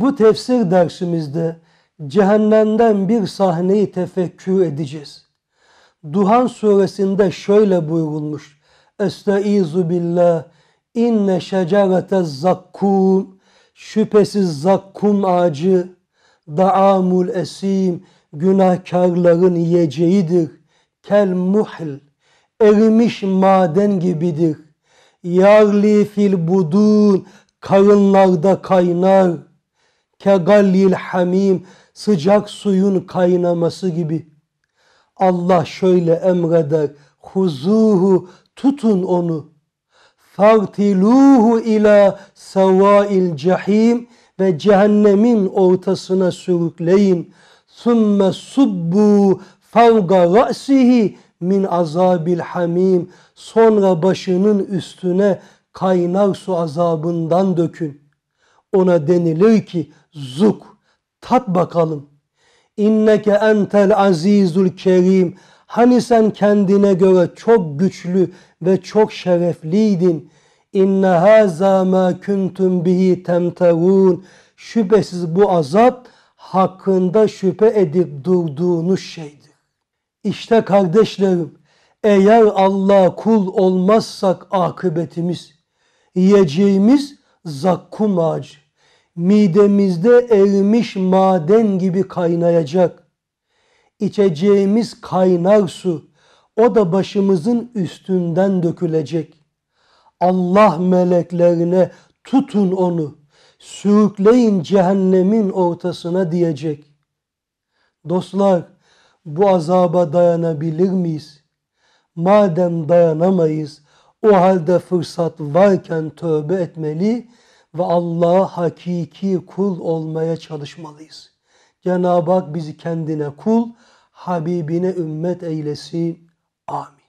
bu tefsir dersimizde cehennemden bir sahneyi tefekkür edeceğiz. Duhan suresinde şöyle buyurulmuş. Estaizu billah inne şecerete zakkum şüphesiz zakkum ağacı daamul esim günahkarların yiyeceğidir. Kel muhl erimiş maden gibidir. Yarli fil budun karınlarda kaynar.'' Kegallil hamim sıcak suyun kaynaması gibi. Allah şöyle emreder. Huzuhu tutun onu. Fartiluhu ila sevail cehim ve cehennemin ortasına sürükleyin. Sümme subbu fevga ra'sihi min azabil hamim. Sonra başının üstüne kaynar su azabından dökün. Ona denilir ki zuk tat bakalım. İnneke entel azizul kerim. Hani sen kendine göre çok güçlü ve çok şerefliydin. İnne haza ma kuntum bihi temterun. Şüphesiz bu azap hakkında şüphe edip durduğunuz şeydir. İşte kardeşlerim eğer Allah kul olmazsak akıbetimiz, yiyeceğimiz zakkum ağacı midemizde erimiş maden gibi kaynayacak. İçeceğimiz kaynar su, o da başımızın üstünden dökülecek. Allah meleklerine tutun onu, sürükleyin cehennemin ortasına diyecek. Dostlar, bu azaba dayanabilir miyiz? Madem dayanamayız, o halde fırsat varken tövbe etmeli ve Allah'a hakiki kul olmaya çalışmalıyız. Cenab-ı Hak bizi kendine kul, Habibine ümmet eylesin. Amin.